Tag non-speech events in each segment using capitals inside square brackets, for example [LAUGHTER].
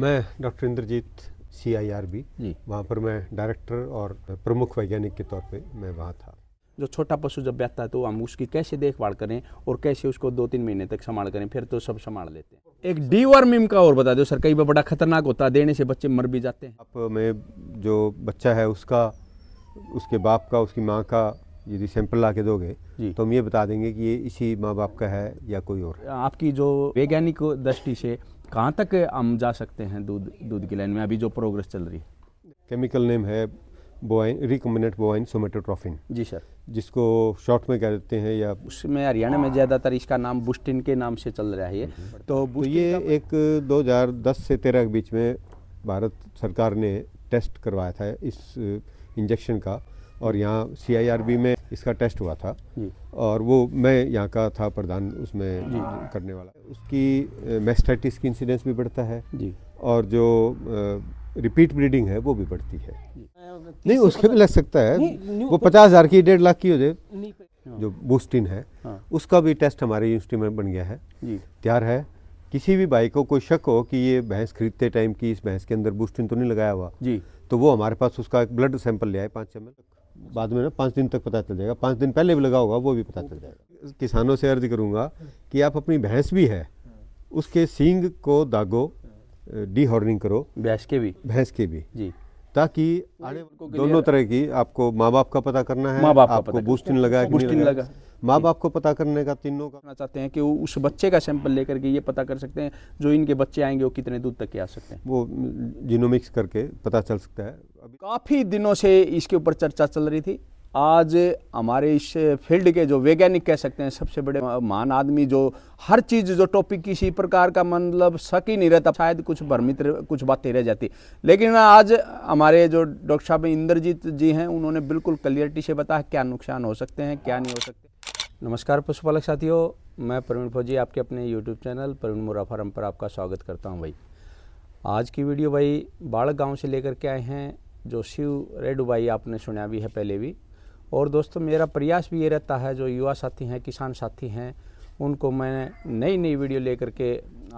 मैं doctor Indrajit C I R B वहाँ पर मैं डायरेक्टर और प्रमुख वैज्ञानिक के तौर पे मैं वहाँ था जो छोटा पशु जब बैठता है तो हम उसकी कैसे देखभाल करें और कैसे उसको दो तीन महीने तक संभाल करें फिर तो सब संभाल लेते हैं एक डी वर्मिंग का और बता दो सर कई बार बड़ा खतरनाक होता है देने से बच्चे मर भी जाते हैं आप में जो बच्चा है उसका उसके बाप का उसकी माँ का यदि सैंपल ला के दोगे तो हम ये बता देंगे कि ये इसी माँ बाप का है या कोई और आपकी जो वैज्ञानिक दृष्टि से कहाँ तक हम जा सकते हैं दूध दूध की लाइन में अभी जो प्रोग्रेस चल रही है केमिकल नेम है बोआइन रिकम्बिनेट बोआइन सोमेटोट्रॉफिन जी सर जिसको शॉर्ट में कह देते हैं या उसमें हरियाणा में ज़्यादातर इसका नाम बुस्टिन के नाम से चल रहा है ये हम्म। तो, तो ये एक 2010 से 13 के बीच में भारत सरकार ने टेस्ट करवाया था इस इंजेक्शन uh, का और यहाँ सी में इसका टेस्ट हुआ था और वो मैं यहाँ का था प्रधान उसमें करने वाला उसकी मेस्टाइटिस की इंसिडेंस भी बढ़ता है जी और जो रिपीट ब्रीडिंग है वो भी बढ़ती है नहीं उसके भी लग सकता है वो पचास हज़ार की डेढ़ लाख की हो जाए जो बूस्टिन है हाँ। उसका भी टेस्ट हमारे यूनिवर्सिटी में बन गया है तैयार है किसी भी भाई को कोई शक हो कि ये भैंस खरीदते टाइम की इस भैंस के अंदर बूस्टिन तो नहीं लगाया हुआ जी तो वो हमारे पास उसका एक ब्लड सैंपल ले आए पाँच एम बाद में ना पाँच दिन तक पता चल जाएगा पाँच दिन पहले भी लगा होगा वो भी पता चल जाएगा किसानों से अर्ज करूँगा कि आप अपनी भैंस भी है उसके सींग को दागो डीहॉर्निंग करो भैंस के भी भैंस के भी जी ताकि दोनों तरह की आपको माँ बाप का पता करना है माँ बाप आपको बूस्टिंग लगा बूस्टिन लगा माँ बाप को पता करने का तीनों का चाहते हैं कि वो उस बच्चे का सैंपल लेकर के ये पता कर सकते हैं जो इनके बच्चे आएंगे वो कितने दूर तक के आ सकते हैं वो जीनोमिक्स करके पता चल सकता है अभी काफ़ी दिनों से इसके ऊपर चर्चा चल रही थी आज हमारे इस फील्ड के जो वैज्ञानिक कह सकते हैं सबसे बड़े महान आदमी जो हर चीज़ जो टॉपिक किसी प्रकार का मतलब शक ही नहीं रहता शायद कुछ भ्रमित कुछ बातें रह जाती लेकिन आज हमारे जो डॉक्टर साहब इंद्रजीत जी हैं उन्होंने बिल्कुल क्लियरिटी से बताया क्या नुकसान हो सकते हैं क्या नहीं हो सकते नमस्कार पशुपालक साथियों मैं प्रवीण फौजी आपके अपने यूट्यूब चैनल प्रवीण मोरा फार्म पर आपका स्वागत करता हूं भाई आज की वीडियो भाई बाढ़ गांव से लेकर के आए हैं जो शिव रेडू भाई आपने सुना भी है पहले भी और दोस्तों मेरा प्रयास भी ये रहता है जो युवा साथी हैं किसान साथी हैं उनको मैं नई नई वीडियो लेकर के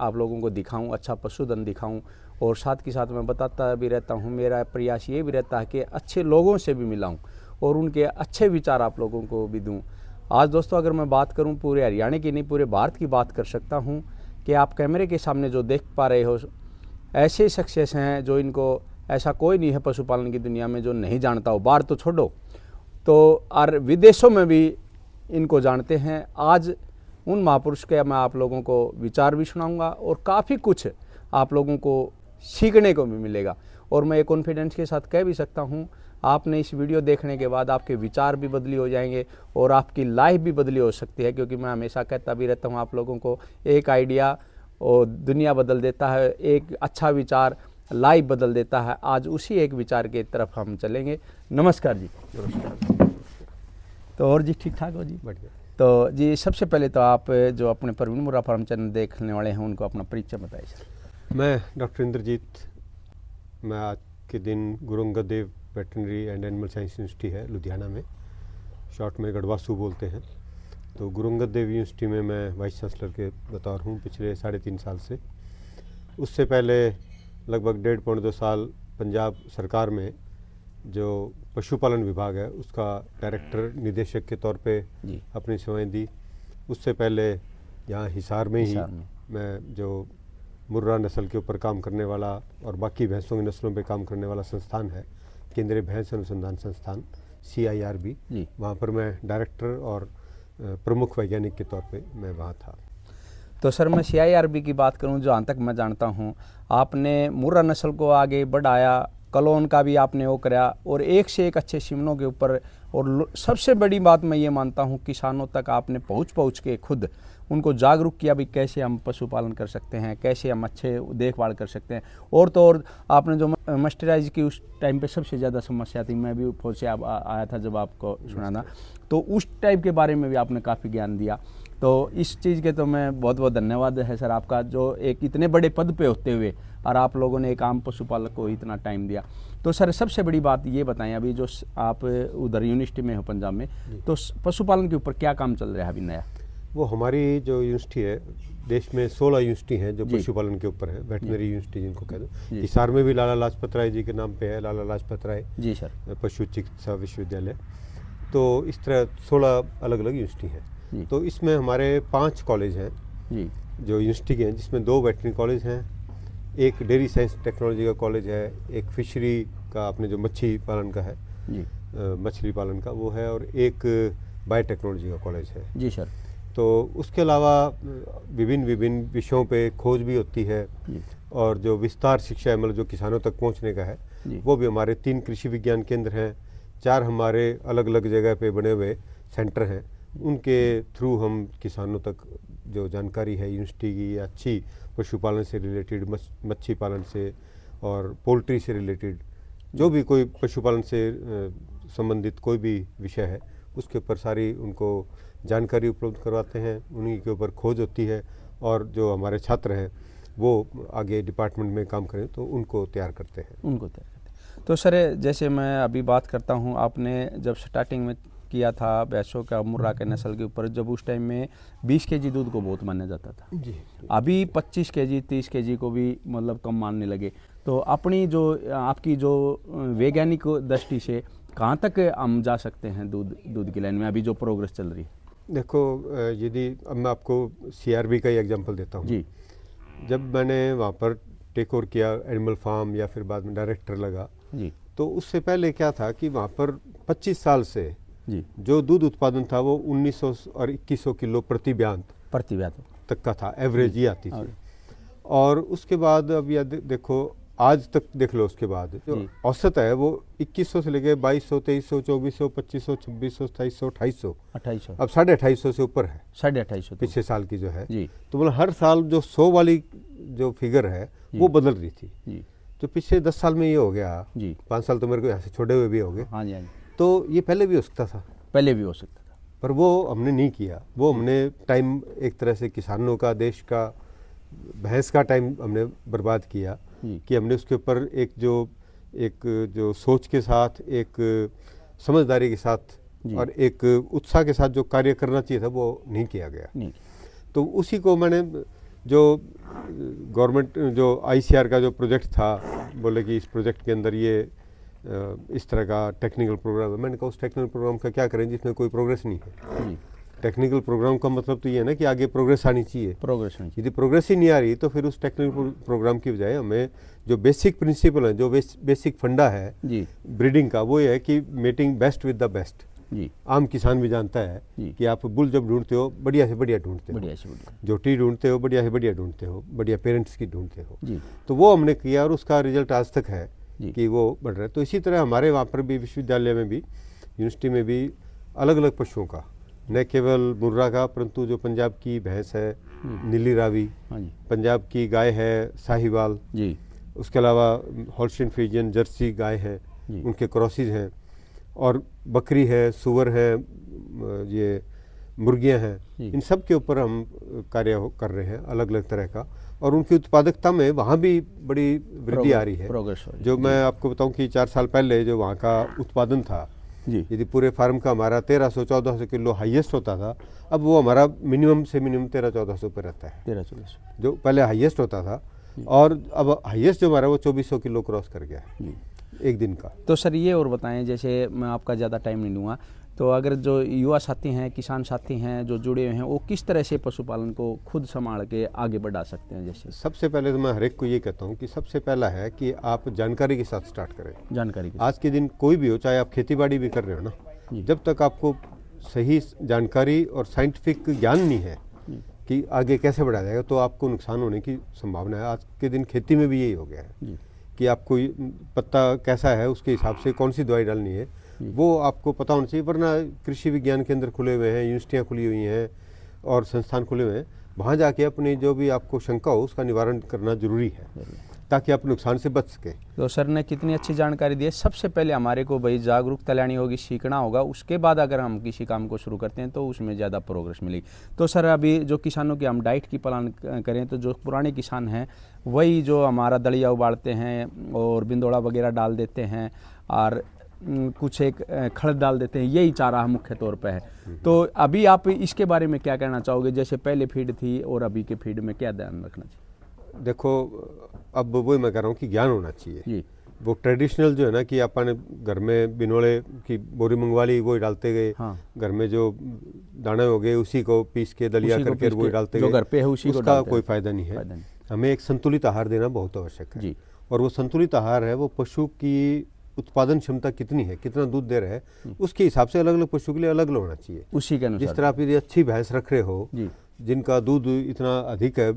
आप लोगों को दिखाऊं अच्छा पशुधन दिखाऊं और साथ के साथ मैं बताता भी रहता हूं मेरा प्रयास ये भी रहता है कि अच्छे लोगों से भी मिलाऊं और उनके अच्छे विचार आप लोगों को भी दूं आज दोस्तों अगर मैं बात करूं पूरे हरियाणा की नहीं पूरे भारत की बात कर सकता हूं कि आप कैमरे के सामने जो देख पा रहे हो ऐसे शख्सियत हैं जो इनको ऐसा कोई नहीं है पशुपालन की दुनिया में जो नहीं जानता हो बाहर तो छोड़ो तो और विदेशों में भी इनको जानते हैं आज उन महापुरुष के मैं आप लोगों को विचार भी सुनाऊँगा और काफ़ी कुछ आप लोगों को सीखने को भी मिलेगा और मैं ये कॉन्फिडेंस के साथ कह भी सकता हूँ आपने इस वीडियो देखने के बाद आपके विचार भी बदली हो जाएंगे और आपकी लाइफ भी बदली हो सकती है क्योंकि मैं हमेशा कहता भी रहता हूँ आप लोगों को एक आइडिया और दुनिया बदल देता है एक अच्छा विचार लाइफ बदल देता है आज उसी एक विचार की तरफ हम चलेंगे नमस्कार जी नमस्कार तो और जी ठीक ठाक हो जी बढ़िया तो जी सबसे पहले तो आप जो अपने प्रवीण मुरा फार्म चैनल देखने वाले हैं उनको अपना परिचय बताइए सर मैं डॉक्टर इंद्रजीत मैं आज के दिन Guru Angad Dev veterinary and animal science university है लुधियाना में शॉर्ट में गढ़वासू बोलते हैं तो गुरुंगत देव यूनिवर्सिटी में मैं वाइस चांसलर के बतौर हूँ पिछले साढ़े तीन साल से उससे पहले लगभग डेढ़ पौने दो साल पंजाब सरकार में जो पशुपालन विभाग है उसका डायरेक्टर निदेशक के तौर पे अपनी सेवाएं दी उससे पहले यहाँ हिसार में हिसार ही में। मैं जो मुर्रा नस्ल के ऊपर काम करने वाला और बाकी भैंसों की नस्लों पे काम करने वाला संस्थान है केंद्रीय भैंस अनुसंधान संस्थान सी आई आर बी वहाँ पर मैं डायरेक्टर और प्रमुख वैज्ञानिक के तौर पे मैं वहाँ था तो सर मैं सी आई आर बी की बात करूँ जहाँ तक मैं जानता हूँ आपने मुर्रा नस्ल को आगे बढ़ाया कलोन का भी आपने वो कराया और एक से एक अच्छे सिमनों के ऊपर और सबसे बड़ी बात मैं ये मानता हूँ किसानों तक आपने पहुँच पहुँच के खुद उनको जागरूक किया भी कैसे हम पशुपालन कर सकते हैं कैसे हम अच्छे देखभाल कर सकते हैं और तो और आपने जो मस्टराइज की उस टाइम पे सबसे ज़्यादा समस्या थी मैं भी फौज से आया था जब आपको सुनाना तो उस टाइप के बारे में भी आपने काफ़ी ज्ञान दिया तो इस चीज़ के तो मैं बहुत बहुत धन्यवाद है सर आपका जो एक इतने बड़े पद पे होते हुए और आप लोगों ने एक आम पशुपालक को इतना टाइम दिया तो सर सबसे बड़ी बात ये बताएं अभी जो आप उधर यूनिवर्सिटी में हो पंजाब में तो पशुपालन के ऊपर क्या काम चल रहा है अभी नया वो हमारी जो यूनिवर्सिटी है देश में सोलह यूनिवर्सिटी हैं जो पशुपालन के ऊपर है वेटनरी यूनिवर्सिटी जिनको कह दो हिसार में भी लाला लाजपत राय जी के नाम पे है लाला लाजपत राय जी सर पशु चिकित्सा विश्वविद्यालय तो इस तरह सोलह अलग अलग यूनिवर्सिटी हैं तो इसमें हमारे पाँच कॉलेज हैं जी जो यूनिवर्सिटी के हैं जिसमें दो वेटनरी कॉलेज हैं एक डेयरी साइंस टेक्नोलॉजी का कॉलेज है एक फिशरी का अपने जो मच्छी पालन का है मछली पालन का वो है और एक बायोटेक्नोलॉजी का कॉलेज है जी सर तो उसके अलावा विभिन्न विभिन्न विषयों पे खोज भी होती है और जो विस्तार शिक्षा है मतलब जो किसानों तक पहुंचने का है वो भी हमारे तीन कृषि विज्ञान केंद्र हैं चार हमारे अलग अलग जगह पे बने हुए सेंटर हैं उनके थ्रू हम किसानों तक जो जानकारी है यूनिवर्सिटी की अच्छी पशुपालन से रिलेटेड मच्छी पालन से और पोल्ट्री से रिलेटेड जो भी कोई पशुपालन से संबंधित कोई भी विषय है उसके ऊपर सारी उनको जानकारी उपलब्ध करवाते हैं उन्हीं के ऊपर खोज होती है और जो हमारे छात्र हैं वो आगे डिपार्टमेंट में काम करें तो उनको तैयार करते हैं उनको तैयार करते हैं तो सर जैसे मैं अभी बात करता हूँ आपने जब स्टार्टिंग में किया था भैंसों का मुर्रा के हम्म, हम्म। नस्ल के ऊपर जब उस टाइम में 20 केजी दूध को बहुत माना जाता था जी अभी 25 केजी 30 केजी को भी मतलब कम मानने लगे तो अपनी जो आपकी जो वैज्ञानिक दृष्टि से कहाँ तक हम जा सकते हैं दूध दूध की लाइन में अभी जो प्रोग्रेस चल रही है देखो यदि अब मैं आपको सीआरबी का एग्जाम्पल देता हूँ जी जब मैंने वहाँ पर टेक ओवर किया एनिमल फार्म या फिर बाद में डायरेक्टर लगा जी तो उससे पहले क्या था कि वहाँ पर 25 साल से जी जो दूध उत्पादन था वो 1900 और 2100 किलो प्रति ब्यांत प्रति ब्यांत तक का था एवरेज ही आती थी और उसके बाद अब यह देखो आज तक देख लो उसके बाद जो औसत है वो 2100 से लेके 2200 2300 2400 2500 2600 सौ 2800 सौ अब साढ़े अट्ठाईस से ऊपर है साढ़े अट्ठाईस तो। पिछले साल की जो है जी तो मतलब हर साल जो 100 वाली जो फिगर है वो बदल रही थी जी तो पिछले दस साल में ये हो गया जी पाँच साल तो मेरे को यहाँ से छोड़े हुए भी हो गए हाँ जी हाँ जी तो ये पहले भी हो सकता था पहले भी हो सकता था पर वो हमने नहीं किया वो हमने टाइम एक तरह से किसानों का देश का बहस का टाइम हमने बर्बाद किया कि हमने उसके ऊपर एक जो एक जो सोच के साथ एक समझदारी के साथ और एक उत्साह के साथ जो कार्य करना चाहिए था वो नहीं किया गया नहीं। तो उसी को मैंने जो गवर्नमेंट जो आईसीआर का जो प्रोजेक्ट था बोले कि इस प्रोजेक्ट के अंदर ये इस तरह का टेक्निकल प्रोग्राम है मैंने कहा उस टेक्निकल प्रोग्राम का क्या करें जिसमें कोई प्रोग्रेस नहीं है टेक्निकल प्रोग्राम का मतलब तो ये है ना कि आगे प्रोग्रेस आनी चाहिए प्रोग्रेस यदि प्रोग्रेस ही नहीं आ रही तो फिर उस टेक्निकल प्रोग्राम की बजाय हमें जो बेसिक प्रिंसिपल है जो बेसिक फंडा है ब्रीडिंग का वो ये है कि mating best with the best जी आम किसान भी जानता है कि आप बुल जब ढूंढते हो बढ़िया से बढ़िया ढूंढते हो बढ़िया से बढ़िया जो टी ढूंढते हो बढ़िया से बढ़िया ढूंढते हो बढ़िया पेरेंट्स की ढूंढते हो तो वो हमने किया और उसका रिजल्ट आज तक है कि वो बढ़ रहा है तो इसी तरह हमारे वहाँ पर भी विश्वविद्यालय में भी यूनिवर्सिटी में भी अलग अलग पशुओं का न केवल मुर्रा का परंतु जो पंजाब की भैंस है हम्म। नीली रावी हाँ पंजाब की गाय है साहिवाल जी उसके अलावा हॉलस्टिन फ्रीजन जर्सी गाय है उनके क्रॉसिस हैं और बकरी है सुअर है ये मुर्गियां हैं इन सब के ऊपर हम कार्य कर रहे हैं अलग अलग तरह का और उनकी उत्पादकता में वहाँ भी बड़ी वृद्धि आ रही है प्रोग्रेस जो मैं आपको बताऊँ कि चार साल पहले जो वहाँ का उत्पादन था जी यदि पूरे फार्म का हमारा तेरह सौ चौदह सौ किलो हाईएस्ट होता था अब वो हमारा मिनिमम से मिनिमम तेरह चौदह सौ पर रहता है तेरह चौदह जो पहले हाईएस्ट होता था और अब हाईएस्ट जो हमारा वो चौबीस सौ किलो क्रॉस कर गया है एक दिन का तो सर ये और बताएं जैसे मैं आपका ज़्यादा टाइम नहीं लूँगा तो अगर जो युवा साथी हैं किसान साथी हैं जो जुड़े हुए हैं वो किस तरह से पशुपालन को खुद संभाल के आगे बढ़ा सकते हैं जैसे सबसे पहले तो मैं हर एक को ये कहता हूँ कि सबसे पहला है कि आप जानकारी के साथ स्टार्ट करें जानकारी के आज के दिन कोई भी हो चाहे आप खेती बाड़ी भी कर रहे हो ना जब तक आपको सही जानकारी और साइंटिफिक ज्ञान नहीं है कि आगे कैसे बढ़ाया जाएगा तो आपको नुकसान होने की संभावना है आज के दिन खेती में भी यही हो गया है कि आपको पत्ता कैसा है उसके हिसाब से कौन सी दवाई डालनी है वो आपको पता होना चाहिए वरना कृषि विज्ञान केंद्र खुले हुए हैं यूनिवर्सिटियाँ खुली हुई हैं और संस्थान खुले हुए हैं वहाँ जाके अपनी जो भी आपको शंका हो उसका निवारण करना जरूरी है ताकि आप नुकसान से बच सकें तो सर ने कितनी अच्छी जानकारी दी है सबसे पहले हमारे को भाई जागरूकता लेनी होगी सीखना होगा उसके बाद अगर हम किसी काम को शुरू करते हैं तो उसमें ज़्यादा प्रोग्रेस मिलेगी तो सर अभी जो किसानों की हम डाइट की प्लान करें तो जो पुराने किसान हैं वही जो हमारा दलिया उबालते हैं और बिंदोड़ा वगैरह डाल देते हैं और कुछ एक खड़ डाल देते हैं यही चारा है मुख्य तौर पर है हम्म। तो अभी आप इसके बारे में क्या कहना चाहोगे जैसे पहले फीड थी और अभी के फीड में क्या ध्यान रखना चाहिए देखो अब वो मैं कह रहा हूँ कि ज्ञान होना चाहिए वो ट्रेडिशनल जो है ना कि आपने घर में बिनोले की बोरी मंगवा ली वही डालते गए हाँ। घर हाँ। में जो दाने हो गए उसी को पीस के दलिया करके वही डालते गए घर पे है उसी उसका कोई फायदा नहीं है हमें एक संतुलित आहार देना बहुत आवश्यक है और वो संतुलित आहार है वो पशु की उत्पादन क्षमता कितनी है कितना दूध दे रहे हैं उसके हिसाब से अलग अलग पशु के लिए अलग अलग होना चाहिए उसी के अनुसार जिस तरह आप यदि अच्छी भैंस रख रहे हो जिनका दूध इतना अधिक है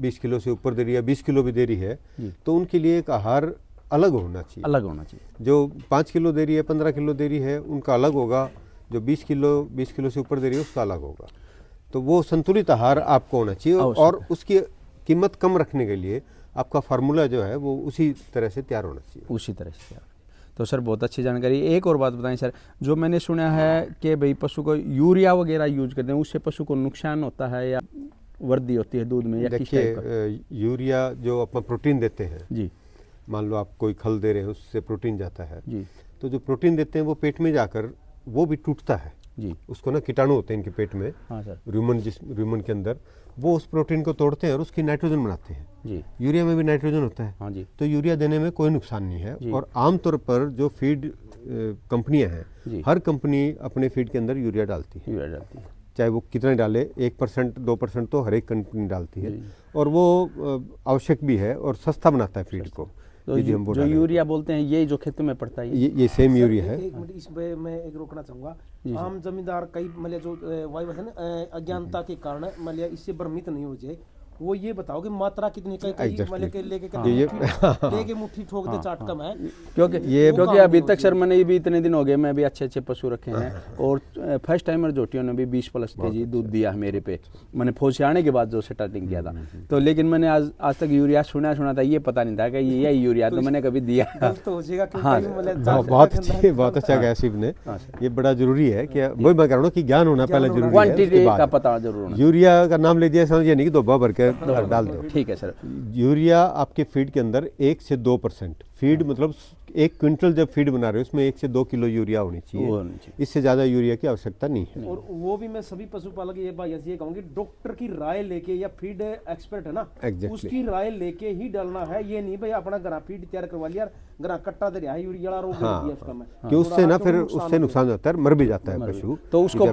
बीस किलो से ऊपर दे रही है बीस किलो भी दे रही है तो उनके लिए एक आहार अलग होना चाहिए अलग होना चाहिए जो पाँच किलो दे रही है पंद्रह किलो दे रही है उनका अलग होगा जो बीस किलो बीस किलो से ऊपर दे रही है उसका अलग होगा तो वो संतुलित आहार आपको होना चाहिए और उसकी कीमत कम रखने के लिए आपका फार्मूला जो है वो उसी तरह से तैयार होना चाहिए उसी तरह से तैयार तो सर बहुत अच्छी जानकारी एक और बात बताएं सर जो मैंने सुना है हाँ। कि भाई पशु को यूरिया वगैरह यूज करते हैं उससे पशु को नुकसान होता है या वृद्धि होती है दूध में या देखिए यूरिया जो अपना प्रोटीन देते हैं जी मान लो आप कोई खल दे रहे हैं उससे प्रोटीन जाता है जी तो जो प्रोटीन देते हैं वो पेट में जाकर वो भी टूटता है जी उसको ना कीटाणु होते हैं इनके पेट में हाँ जिस रूमन के अंदर वो उस प्रोटीन को तोड़ते हैं और उसकी नाइट्रोजन बनाते हैं जी यूरिया में भी नाइट्रोजन होता है हाँ जी तो यूरिया देने में कोई नुकसान नहीं है और आमतौर पर जो फीड कंपनियां हैं हर कंपनी अपने फीड के अंदर यूरिया डालती है यूरिया डालती है चाहे वो कितने डाले एक परसेंट दो परसेंट तो हर एक कंपनी डालती है और वो आवश्यक भी है और सस्ता बनाता है फीड को तो जो, जो यूरिया बोलते हैं ये जो खेतों में पड़ता है ये ये सेम यूरिया है एक मिनट इस मैं एक रोकना चाहूंगा आम जमींदार कई मतलब जो वायु मतलब, अज्ञानता के कारण मतलब इससे भ्रमित नहीं हो जाए वो ये बताओ कि मात्रा कितनी हाँ। [LAUGHS] लेके मुट्ठी ठोक दे हाँ। चाट कम है क्योंकि ये क्योंकि अभी तक सर मैंने भी इतने दिन हो गए मैं भी अच्छे अच्छे पशु रखे हैं [LAUGHS] और फर्स्ट टाइमर जोटियों ने भी बीस प्लस के जी दूध दिया है मेरे पे मैंने फोसे आने के बाद जो स्टार्टिंग किया था हम्म, हम्म, हम्म। तो लेकिन मैंने आज आज तक यूरिया सुना सुना था ये पता नहीं था कि ये यूरिया तो [LAUGHS] मैंने कभी दिया तो हाँ। बहुत अच्छी बहुत तो अच्छा गया शिव ने ये बड़ा जरूरी है कि वही मैं कह रहा हूँ कि ज्ञान होना पहले जरूरी है का पता जरूर यूरिया का नाम ले दिया समझिए नहीं कि दो भर के के हाँ, हाँ, डाल हाँ, दो ठीक है सर यूरिया आपके फीड के अंदर एक से दो परसेंट फीड मतलब एक क्विंटल जब फीड बना रहे हो उसमें एक से दो किलो यूरिया होनी चाहिए इससे ज़्यादा यूरिया की आवश्यकता नहीं है और वो भी मैं सभी पशुपालक ये बात ये कहूंगी डॉक्टर की राय लेके या फीड एक्सपर्ट है ना exactly. उसकी राय लेके ही डालना है ये नहीं भाई अपना गरा फीड तैयार करवा लिया ग्रा कट्टा दे रहा है यूरिया रोग हाँ, उसका मैं कि उससे ना तो फिर उससे नुकसान होता है मर भी जाता है पशु तो उसको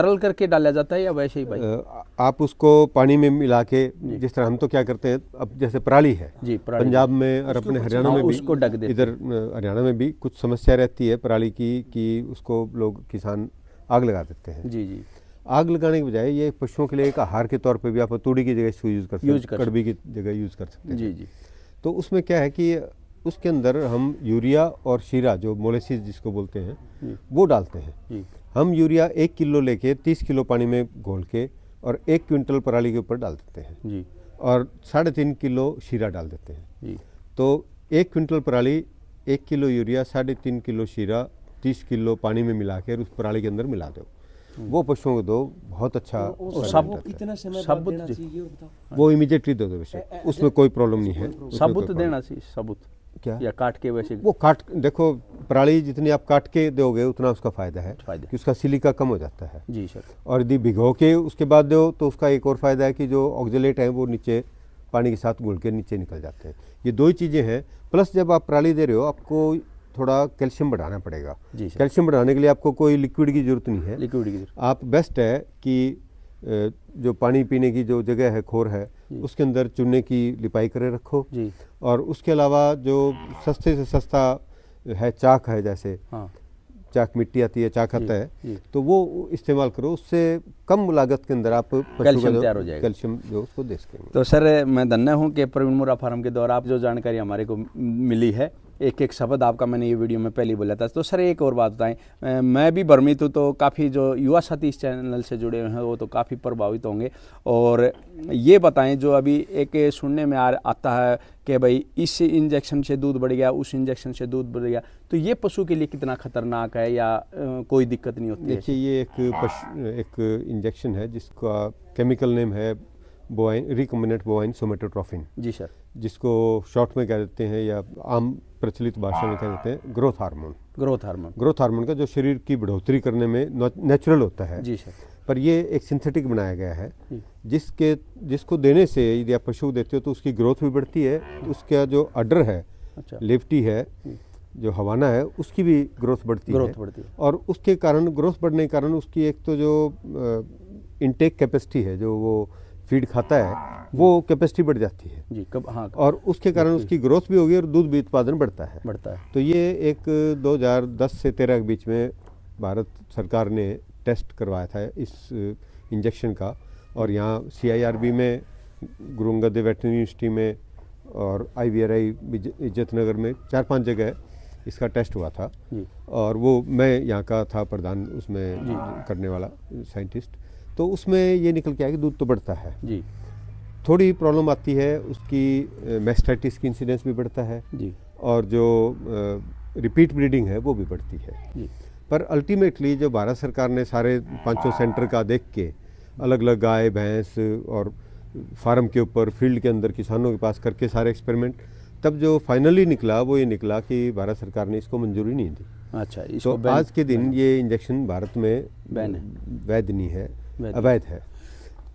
तरल करके डाला जाता है या वैसे ही भाई आप उसको पानी में मिला के जिस तरह हम तो क्या करते हैं अब जैसे पराली है पंजाब में और अपने हरियाणा हाँ, में भी इधर हरियाणा में भी कुछ समस्या रहती है पराली की कि उसको लोग किसान आग लगा देते हैं जी जी आग लगाने के बजाय ये पशुओं के लिए एक आहार के तौर पे भी आप तूड़ी की जगह इसको यूज़ कर सकते हैं कड़बी की जगह यूज़ कर सकते हैं जी जी तो उसमें क्या है कि उसके अंदर हम यूरिया और शीरा जो मोलेसिस जिसको बोलते हैं वो डालते हैं हम यूरिया एक किलो लेके तीस किलो पानी में घोल के और एक क्विंटल पराली के ऊपर डाल देते हैं जी और साढ़े तीन किलो शीरा डाल देते हैं जी तो एक क्विंटल पराली एक किलो यूरिया साढ़े तीन किलो शीरा तीस किलो पानी में मिला के उस पराली के अंदर मिला दो हम्म। वो पशुओं को दो बहुत अच्छा सब इतना समय वो इमीडिएटली दो दो वैसे उसमें कोई प्रॉब्लम नहीं है सबूत देना चाहिए सबूत क्या या काट के वैसे वो काट देखो पराली जितनी आप काट के दोगे उतना उसका फायदा है फायदा कि उसका सिलिका कम हो जाता है जी सर और यदि भिगो के उसके बाद दो तो उसका एक और फायदा है कि जो ऑक्जलेट है वो नीचे पानी के साथ घुल के नीचे निकल जाते हैं ये दो ही चीज़ें हैं प्लस जब आप पराली दे रहे हो आपको थोड़ा कैल्शियम बढ़ाना पड़ेगा कैल्शियम बढ़ाने के लिए आपको कोई लिक्विड की ज़रूरत नहीं है लिक्विड की आप बेस्ट है कि जो पानी पीने की जो जगह है खोर है उसके अंदर चुनने की लिपाई करे रखो और उसके अलावा जो सस्ते से सस्ता है चाक है जैसे हाँ। चाक मिट्टी आती है चाक आता हम्म, है हम्म। तो वो इस्तेमाल करो उससे कम लागत के अंदर आप कैल्शियम तैयार हो जाएगा कैल्शियम जो उसको दे सकेंगे तो सर मैं धन्य हूँ कि प्रवीण मोरा फार्म के द्वारा आप जो जानकारी हमारे को मिली है एक एक शब्द आपका मैंने ये वीडियो में पहले बोला था तो सर एक और बात बताएं मैं भी भ्रमित हूँ तो काफ़ी जो युवा साथी इस चैनल से जुड़े हुए हैं वो तो काफ़ी प्रभावित होंगे और ये बताएं जो अभी एक सुनने में आ आता है कि भाई इस इंजेक्शन से दूध बढ़ गया उस इंजेक्शन से दूध बढ़ गया तो ये पशु के लिए कितना खतरनाक है या कोई दिक्कत नहीं होती देखिए ये एक पशु एक इंजेक्शन है जिसका केमिकल नेम है बोवाइन रिकमेंडेड बोवाइन सोमेटोट्रॉफिन जी सर जिसको शॉर्ट में कह देते हैं या आम प्रचलित भाषा में क्या कहते हैं growth hormone growth hormone growth hormone का जो शरीर की बढ़ोतरी करने में नेचुरल होता है जी सर पर ये एक सिंथेटिक बनाया गया है जिसके जिसको देने से यदि आप पशु देते हो तो उसकी ग्रोथ भी बढ़ती है तो उसका जो अडर है अच्छा। लेफ्टी है जो हवाना है उसकी भी ग्रोथ बढ़ती ग्रोथ है बढ़ती है और उसके कारण ग्रोथ बढ़ने के कारण उसकी एक तो जो इनटेक कैपेसिटी है जो वो फीड खाता है वो कैपेसिटी बढ़ जाती है जी कब हाँ और उसके कारण उसकी ग्रोथ भी होगी और दूध भी उत्पादन बढ़ता है बढ़ता है तो ये एक 2010 से 13 के बीच में भारत सरकार ने टेस्ट करवाया था इस इंजेक्शन का और यहाँ सीआईआरबी में गुरु अंगद देव वेटनरी यूनिवर्सिटी में और आई इज्जत नगर में चार पाँच जगह इसका टेस्ट हुआ था और वो मैं यहाँ का था प्रधान उसमें करने वाला साइंटिस्ट तो उसमें ये निकल के आया कि दूध तो बढ़ता है जी थोड़ी प्रॉब्लम आती है उसकी मेस्टाइटिस की इंसिडेंस भी बढ़ता है जी और जो रिपीट ब्रीडिंग है वो भी बढ़ती है जी पर अल्टीमेटली जो भारत सरकार ने सारे पांचों सेंटर का देख के अलग अलग गाय भैंस और फार्म के ऊपर फील्ड के अंदर किसानों के पास करके सारे एक्सपेरिमेंट तब जो फाइनली निकला वो ये निकला कि भारत सरकार ने इसको मंजूरी नहीं दी अच्छा इसको तो आज के दिन ये इंजेक्शन भारत में बैन है वैध नहीं है अवैध है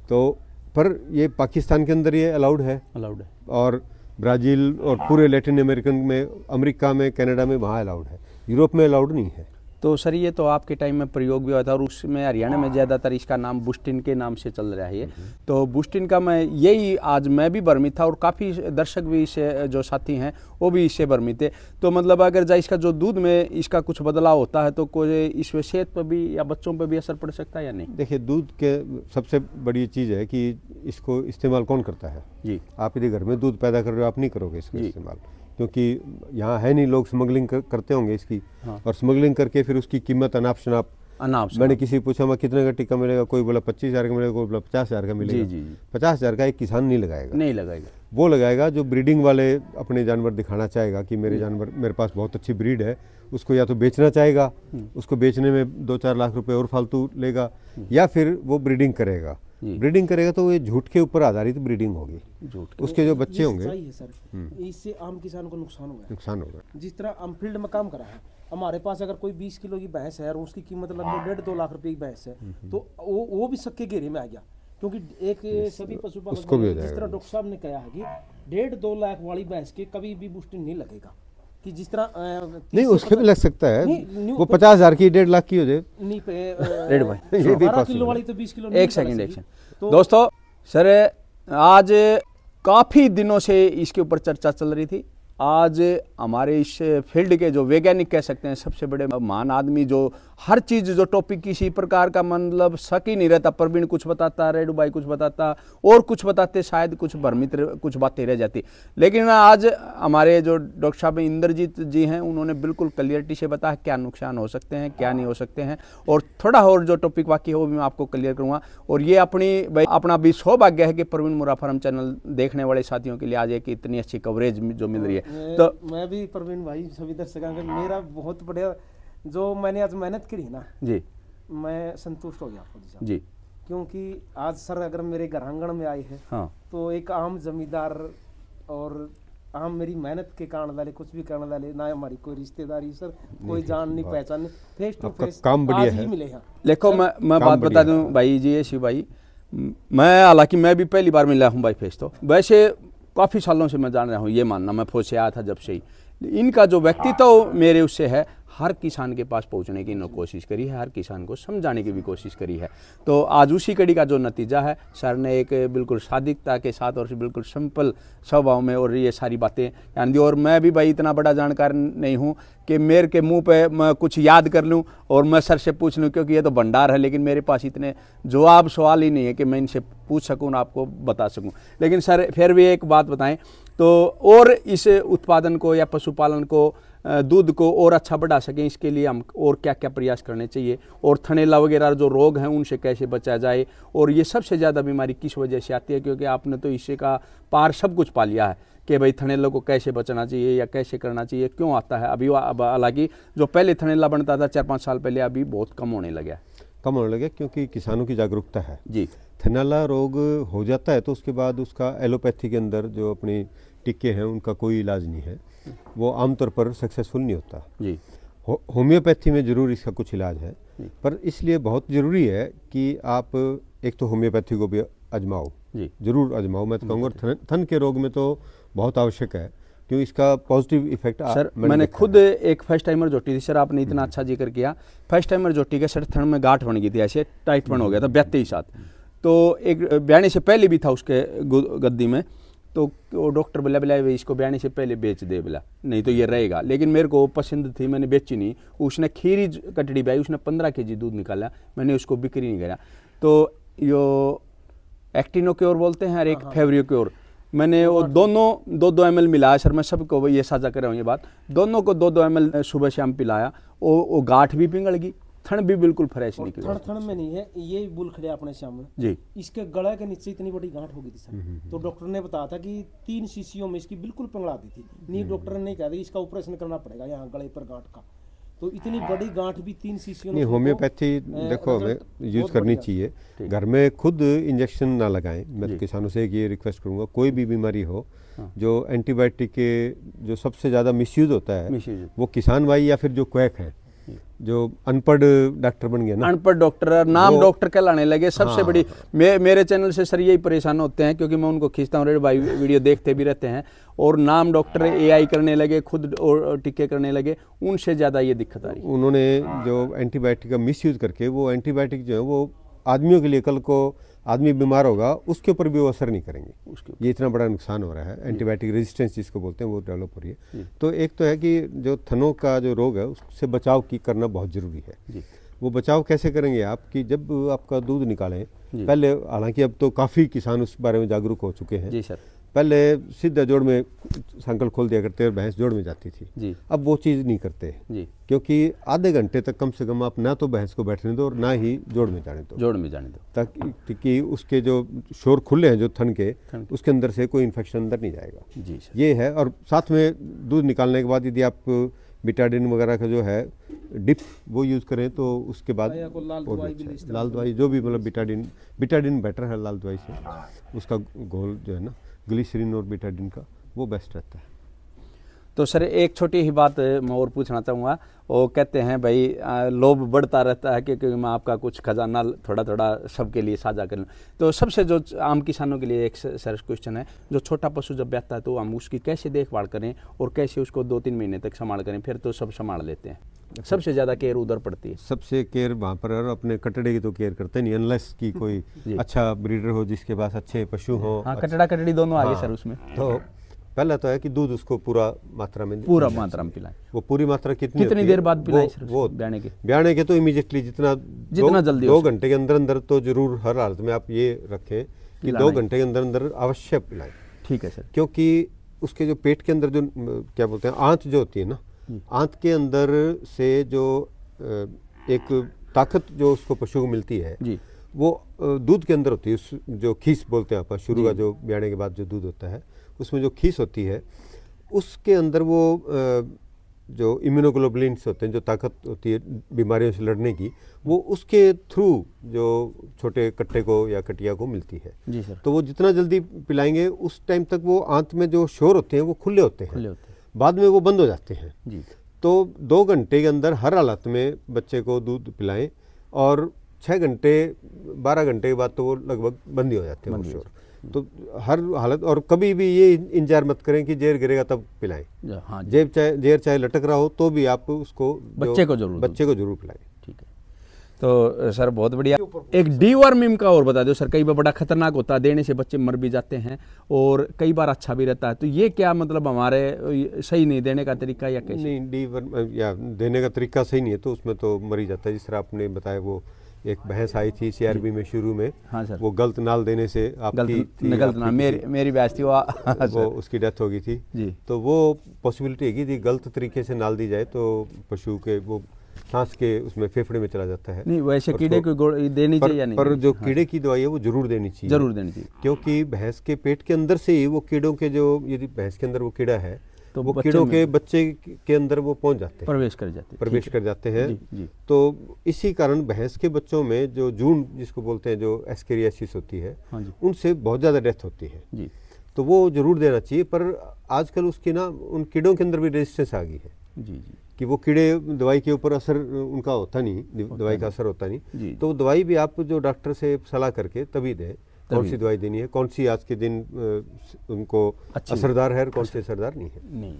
तो पर ये पाकिस्तान के अंदर ये अलाउड है अलाउड है और ब्राज़ील और पूरे लेटिन अमेरिकन में अमेरिका में कनाडा में वहाँ अलाउड है यूरोप में अलाउड नहीं है तो सर ये तो आपके टाइम में प्रयोग भी हुआ था और उसमें हरियाणा में ज़्यादातर इसका नाम बुस्टिन के नाम से चल रहा है ये हम्म। तो बुस्टिन का मैं यही आज मैं भी भ्रमित था और काफ़ी दर्शक भी इसे जो साथी हैं वो भी इससे भ्रमित थे तो मतलब अगर जा इसका जो दूध में इसका कुछ बदलाव होता है तो कोई इसमें सेहत पर भी या बच्चों पर भी असर पड़ सकता है या नहीं देखिए दूध के सबसे बड़ी चीज़ है कि इसको इस्तेमाल कौन करता है जी आप यदि घर में दूध पैदा कर रहे हो आप नहीं करोगे इसका इस्तेमाल क्योंकि यहाँ है नहीं लोग स्मगलिंग कर, करते होंगे इसकी हाँ। और स्मगलिंग करके फिर उसकी कीमत अनाप शनाप अनाप मैंने किसी पूछा मैं कितने का टिक्का मिलेगा कोई बोला पच्चीस हज़ार का मिलेगा कोई बोला पचास हज़ार का मिलेगा जी जी पचास हज़ार का एक किसान नहीं लगाएगा नहीं लगाएगा वो लगाएगा जो ब्रीडिंग वाले अपने जानवर दिखाना चाहेगा कि मेरे जानवर मेरे पास बहुत अच्छी ब्रीड है उसको या तो बेचना चाहेगा हम्म। उसको बेचने में दो चार लाख रुपये और फालतू लेगा हम्म। या फिर वो ब्रीडिंग करेगा ब्रीडिंग करेगा तो ये झूठ के ऊपर आधारित ब्रीडिंग होगी झूठ उसके जो बच्चे होंगे हम्म। इससे आम किसान को नुकसान होगा नुकसान होगा जिस तरह हम फील्ड में काम करा है हमारे पास अगर कोई बीस किलो की भैंस है और उसकी कीमत लगभग डेढ़ दो लाख रुपए की भैंस है हम्म, हम्म। तो वो वो भी सबके घेरे में आ गया क्योंकि एक सभी पशुपालक जिस तरह डॉक्टर साहब ने कहा है कि डेढ़ दो लाख वाली भैंस के कभी भी बूस्टिंग नहीं लगेगा कि जिस तरह नहीं उसके भी लग सकता है वो पचास हजार की डेढ़ लाख की हो जाए रेड [LAUGHS] भाई किलो वाली तो बीस किलो एक सेकेंड एक तो दोस्तों सर आज काफ़ी दिनों से इसके ऊपर चर्चा चल रही थी आज हमारे इस फील्ड के जो वैज्ञानिक कह सकते हैं सबसे बड़े महान आदमी जो हर चीज़ जो टॉपिक किसी प्रकार का मतलब शक ही नहीं रहता प्रवीण कुछ बताता रेडू भाई कुछ बताता और कुछ बताते शायद कुछ भ्रमित कुछ बातें रह जाती लेकिन आज हमारे जो डॉक्टर साहब इंद्रजीत जी हैं उन्होंने बिल्कुल क्लियरिटी से बताया क्या नुकसान हो सकते हैं क्या नहीं हो सकते हैं और थोड़ा और जो टॉपिक बाकी है वो भी मैं आपको क्लियर करूँगा और ये अपनी भाई अपना भी सौभाग्य है कि प्रवीण मुराफरम चैनल देखने वाले साथियों के लिए आज एक इतनी अच्छी कवरेज जो मिल रही है तो मैं भी प्रवीण भाई सभी दर्शक मेरा बहुत बढ़िया जो मैंने आज मेहनत करी ना जी मैं संतुष्ट हो गया जी क्योंकि आज सर अगर मेरे घर आंगण में आए हैं हाँ। तो एक आम जमींदार और आम मेरी मेहनत के कारण वाले कुछ भी कारण वाले ना हमारी कोई रिश्तेदारी सर कोई जान नहीं पहचान नहीं फेस टू फेस काम बढ़िया है मिले हैं देखो मैं मैं बात बता दूं भाई जी शिव भाई मैं हालांकि मैं भी पहली बार मिला हूं भाई फेस तो वैसे काफ़ी सालों से मैं जान रहा हूँ ये मानना मैं फोसे आया था जब से ही इनका जो व्यक्तित्व मेरे उससे है हर किसान के पास पहुंचने की इन्होंने कोशिश करी है हर किसान को समझाने की भी कोशिश करी है तो आज उसी कड़ी का जो नतीजा है सर ने एक बिल्कुल सादिकता के साथ और बिल्कुल सिंपल स्वभाव में और ये सारी बातें ध्यान दी और मैं भी भाई इतना बड़ा जानकार नहीं हूँ कि मेरे के मुंह पे मैं कुछ याद कर लूँ और मैं सर से पूछ लूँ क्योंकि ये तो भंडार है लेकिन मेरे पास इतने जवाब सवाल ही नहीं है कि मैं इनसे पूछ सकूँ आपको बता सकूँ लेकिन सर फिर भी एक बात बताएं तो और इस उत्पादन को या पशुपालन को दूध को और अच्छा बढ़ा सकें इसके लिए हम और क्या क्या प्रयास करने चाहिए और थनेला वगैरह जो रोग हैं उनसे कैसे बचा जाए और ये सबसे ज़्यादा बीमारी किस वजह से आती है क्योंकि आपने तो इससे का पार सब कुछ पा लिया है कि भाई थनेला को कैसे बचना चाहिए या कैसे करना चाहिए क्यों आता है अभी हालांकि जो पहले थनेला बनता था चार पाँच साल पहले अभी बहुत कम होने लगे कम होने लगे क्योंकि किसानों की जागरूकता है जी थनेला रोग हो जाता है तो उसके बाद उसका एलोपैथी के अंदर जो अपनी टिक्के हैं उनका कोई इलाज नहीं है वो आमतौर पर सक्सेसफुल नहीं होता जी होम्योपैथी में ज़रूर इसका कुछ इलाज है पर इसलिए बहुत ज़रूरी है कि आप एक तो होम्योपैथी को भी आजमाओ जी ज़रूर आजमाओ मैं तो कहूँगा थन, थन के रोग में तो बहुत आवश्यक है क्योंकि इसका पॉजिटिव इफेक्ट सर मैंने खुद एक फर्स्ट टाइमर जोटी थी सर आपने इतना हम्म। अच्छा जिक्र किया फर्स्ट टाइमर जोटी का सर थन में गांठ बन गई थी ऐसे टाइट बन हो गया था बहत्ते ही साथ तो एक बयाने से पहले भी था उसके गद्दी में तो डॉक्टर बोला बोला इसको ब्याने से पहले बेच दे बोला नहीं तो ये रहेगा लेकिन मेरे को पसंद थी मैंने बेची नहीं उसने खीरी कटड़ी बी उसने पंद्रह के जी दूध निकाला मैंने उसको बिक्री नहीं करा तो यो एक्टिनो की ओर बोलते हैं और एक फेवरियो की ओर मैंने वो दोनों दो दो एम मिलाया सर मैं सबको ये साझा कर रहा हूँ ये बात दोनों को दो दो एम सुबह शाम पिलाया वो वो गाठ भी पिंगड़ गई थन भी बिल्कुल फ्रेश निकली थन थन में नहीं है ये बुल खड़े अपने सामने जी इसके गले के नीचे इतनी बड़ी गांठ हो गई थी सर हम्म, हम्म, तो हम्म। डॉक्टर ने बताया था कि तीन शीशियों में इसकी बिल्कुल पंगड़ा दी थी नहीं डॉक्टर ने कहा था इसका ऑपरेशन करना पड़ेगा यहाँ गले पर गांठ का तो इतनी बड़ी गांठ भी तीन शीशियों नहीं तो, होम्योपैथी देखो मतलब हमें यूज़ करनी चाहिए घर में खुद इंजेक्शन ना लगाएं मैं तो किसानों से ये रिक्वेस्ट करूंगा कोई भी बीमारी हो हाँ। जो एंटीबायोटिक के जो सबसे ज़्यादा मिसयूज़ होता है वो किसान भाई या फिर जो क्वैक है जो अनपढ़ डॉक्टर बन गया ना अनपढ़ डॉक्टर नाम डॉक्टर कहलाने लगे सबसे हाँ, बड़ी हाँ, मे, मेरे चैनल से सर यही परेशान होते हैं क्योंकि मैं उनको खींचता हूँ रेड भाई वीडियो देखते भी रहते हैं और नाम डॉक्टर एआई करने लगे खुद और टीके करने लगे उनसे ज़्यादा ये दिक्कत आ रही उन्होंने जो एंटीबायोटिक का मिस करके वो एंटीबायोटिक जो है वो आदमियों के लिए कल को आदमी बीमार होगा उसके ऊपर भी वो असर नहीं करेंगे ये इतना बड़ा नुकसान हो रहा है हम्म। एंटीबायोटिक रेजिस्टेंस जिसको बोलते हैं वो डेवलप हो रही है हम्म। तो एक तो है कि जो थनों का जो रोग है उससे बचाव की करना बहुत ज़रूरी है वो बचाव कैसे करेंगे आप कि जब आपका दूध निकालें पहले हालांकि अब तो काफ़ी किसान उस बारे में जागरूक हो चुके हैं जी सर पहले सीधा जोड़ में सांकल खोल दिया करते और भैंस जोड़ में जाती थी जी अब वो चीज़ नहीं करते जी क्योंकि आधे घंटे तक कम से कम आप ना तो भैंस को बैठने दो और ना ही जोड़ में जाने दो जोड़ में जाने दो ताकि उसके जो शोर खुले हैं जो थन के उसके अंदर से कोई इन्फेक्शन अंदर नहीं जाएगा जी ये है और साथ में दूध निकालने के बाद यदि आप बिटाडिन वगैरह का जो है डिप वो यूज़ करें तो उसके बाद अच्छा लाल दवाई जो भी मतलब बिटाडिन बिटाडिन बेटर है लाल दवाई से उसका घोल जो है ना ग्लिसरीन और बेटाडिन का वो बेस्ट रहता है तो सर एक छोटी ही बात मैं और पूछना चाहूँगा वो कहते हैं भाई लोभ बढ़ता रहता है क्योंकि मैं आपका कुछ खजाना थोड़ा थोड़ा सबके लिए साझा कर लूँ तो सबसे जो आम किसानों के लिए एक सर क्वेश्चन है जो छोटा पशु जब बैठता है तो हम उसकी कैसे देखभाल करें और कैसे उसको दो तीन महीने तक संभाल करें फिर तो सब संभाल लेते हैं अच्छा। सबसे ज़्यादा केयर उधर पड़ती है सबसे केयर वहाँ पर और अपने कटड़े की तो केयर करते नहीं अनलेस की [LAUGHS] कोई अच्छा ब्रीडर हो जिसके पास अच्छे पशु हो हाँ कटड़ा कटड़ी दोनों आगे हाँ। सर उसमें तो पहला तो है कि दूध उसको पूरा मात्रा में पूरा मात्रा में पिलाएं वो पूरी मात्रा कितनी कितनी देर बाद पिलाएं सर वो ब्याने के ब्याने के तो इमीडिएटली जितना जितना जल्दी दो घंटे के अंदर अंदर तो जरूर हर हालत में आप ये रखें कि दो घंटे के अंदर अंदर अवश्य पिलाएं ठीक है सर क्योंकि उसके जो पेट के अंदर जो क्या बोलते हैं आँच जो होती है ना आंत के अंदर से जो एक ताकत जो उसको पशु को मिलती है जी वो दूध के अंदर होती है उस जो खीस बोलते हैं आप शुरू का जो ब्याने के बाद जो दूध होता है उसमें जो खीस होती है उसके अंदर वो जो इम्यूनोग्लोबलिनस होते हैं जो ताकत होती है बीमारियों से लड़ने की वो उसके थ्रू जो छोटे कट्टे को या कटिया को मिलती है जी सर तो वो जितना जल्दी पिलाएंगे उस टाइम तक वो आंत में जो शोर होते हैं वो खुले होते हैं खुले होते हैं बाद में वो बंद हो जाते हैं जी तो दो घंटे के अंदर हर हालत में बच्चे को दूध पिलाएं और छः घंटे बारह घंटे के बाद तो वो लगभग बंद ही हो जाते हैं शोर तो हर हालत और कभी भी ये इंतजार मत करें कि जेर गिरेगा तब पिलाएं हाँ जेब चाहे जेर चाहे लटक रहा हो तो भी आप उसको बच्चे को जरूर बच्चे को जरूर पिलाएं तो सर बहुत बढ़िया एक डीवर्मिंग का और बता दो सर कई बार बड़ा खतरनाक होता है देने से बच्चे मर भी जाते हैं और कई बार अच्छा भी रहता है तो ये क्या मतलब हमारे सही नहीं देने का तरीका या कैसे नहीं डीवर्म या देने का तरीका सही नहीं है तो उसमें तो मर ही जाता है जिस तरह आपने बताया वो एक बहस आई थी सीआरबी में शुरू में हाँ सर वो गलत नाल देने से आपकी गलत, थी, गलत नाल मेरी मेरी बहस थी वो, वो हाँ, उसकी डेथ हो गई थी जी तो वो पॉसिबिलिटी है कि गलत तरीके से नाल दी जाए तो पशु के वो सांस के उसमें फेफड़े में चला जाता है नहीं वैसे कीड़े को देनी चाहिए या नहीं पर जो हाँ। कीड़े की दवाई है वो जरूर देनी चाहिए जरूर देनी चाहिए क्योंकि भैंस के पेट के अंदर से ही वो कीड़ों के जो यदि भैंस के अंदर वो कीड़ा है तो वो कीड़ों के बच्चे के अंदर वो पहुंच जाते हैं प्रवेश कर जाते हैं प्रवेश कर जाते हैं तो इसी कारण भैंस के बच्चों में जो जून जिसको बोलते हैं जो एस्केरियासिस होती है हाँ उनसे बहुत ज़्यादा डेथ होती है तो वो जरूर देना चाहिए पर आजकल उसकी ना उन कीड़ों के अंदर भी रेजिस्टेंस आ गई है जी जी कि वो कीड़े दवाई के ऊपर असर उनका होता नहीं दवाई का असर होता नहीं तो दवाई भी आप जो डॉक्टर से सलाह करके तभी दें कौन सी दवाई देनी है कौन सी आज के दिन उनको असरदार है और कौन सी असरदार नहीं है नहीं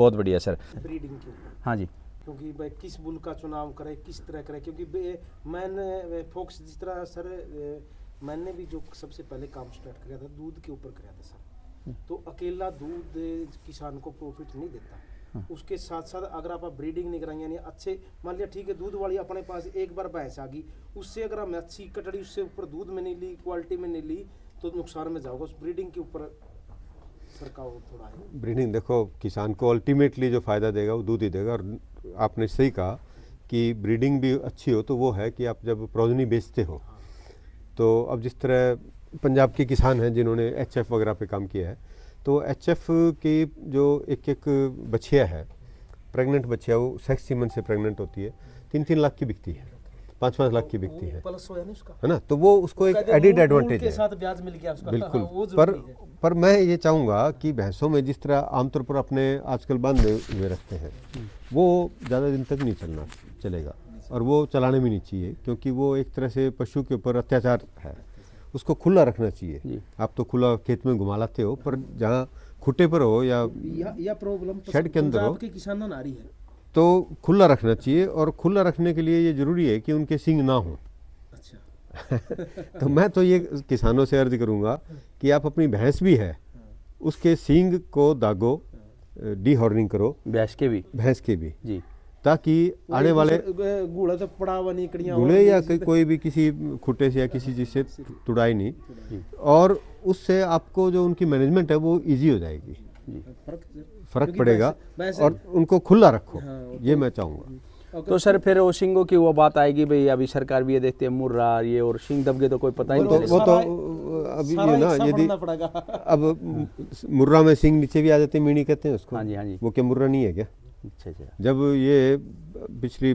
बहुत बढ़िया सर ब्रीडिंग हाँ जी क्योंकि भाई किस बुल का चुनाव करें किस तरह करें क्योंकि मैंने फोक्स जिस तरह सर मैंने भी जो सबसे पहले काम स्टार्ट किया था दूध के ऊपर कराया था सर हम्म। तो अकेला दूध किसान को प्रॉफिट नहीं देता उसके साथ साथ अगर आप ब्रीडिंग नहीं कराएंगे यानी अच्छे मान लिया ठीक है दूध वाली अपने पास एक बार भैंस आ गई उससे अगर हम अच्छी कटड़ी उससे ऊपर दूध में नहीं ली क्वालिटी में नहीं ली तो नुकसान में जाओगे उस ब्रीडिंग के ऊपर सरकाव थोड़ा है ब्रीडिंग देखो किसान को अल्टीमेटली जो फ़ायदा देगा वो दूध ही देगा और आपने सही कहा कि ब्रीडिंग भी अच्छी हो तो वो है कि आप जब प्रोजनी बेचते हो हाँ। तो अब जिस तरह पंजाब के किसान हैं जिन्होंने एचएफ वगैरह पे काम किया है तो एच एफ की जो एक एक बछिया है प्रेग्नेंट बच्चिया वो सेक्स सीमन से प्रेग्नेंट होती है तीन तीन लाख की बिकती है पाँच पाँच लाख की बिकती है है ना तो वो उसको एक एडिड एडवांटेज है बिल्कुल हाँ, पर पर मैं ये चाहूँगा कि भैंसों में जिस तरह आमतौर पर अपने आजकल बांधे हुए रखते हैं वो ज़्यादा दिन तक नहीं चलना चलेगा और वो चलाने भी नहीं चाहिए क्योंकि वो एक तरह से पशु के ऊपर अत्याचार है उसको खुला रखना चाहिए आप तो खुला खेत में घुमा लाते हो पर जहाँ खुटे पर हो या या, या प्रॉब्लम शेड के अंदर हो आपके आ रही है तो खुला रखना चाहिए और खुला रखने के लिए ये ज़रूरी है कि उनके सिंग ना हों अच्छा [LAUGHS] तो मैं तो ये किसानों से अर्ज करूँगा कि आप अपनी भैंस भी है उसके सींग को दागो हाँ। हॉर्निंग करो भैंस के भी भैंस के भी जी ताकि आने वाले गुड़ा तो पड़ा नहीं गुड़े या कोई भी किसी खुटे से या किसी चीज़ से तुड़ाई नहीं और उससे आपको जो उनकी मैनेजमेंट है वो ईजी हो जाएगी फर्क पड़ेगा और उनको खुला रखो हाँ, ये मैं चाहूँगा तो सर फिर वो सिंगों की वो बात आएगी भाई अभी सरकार भी ये देखती है मुर्रा ये और सिंह दबगे तो कोई पता ही नहीं तो- वो तो अभी ये ना यदि अब मुर्रा में सिंग नीचे भी आ जाते हैं मीणी कहते हैं उसको हाँ जी हाँ जी वो क्या मुर्रा नहीं है क्या जब ये पिछली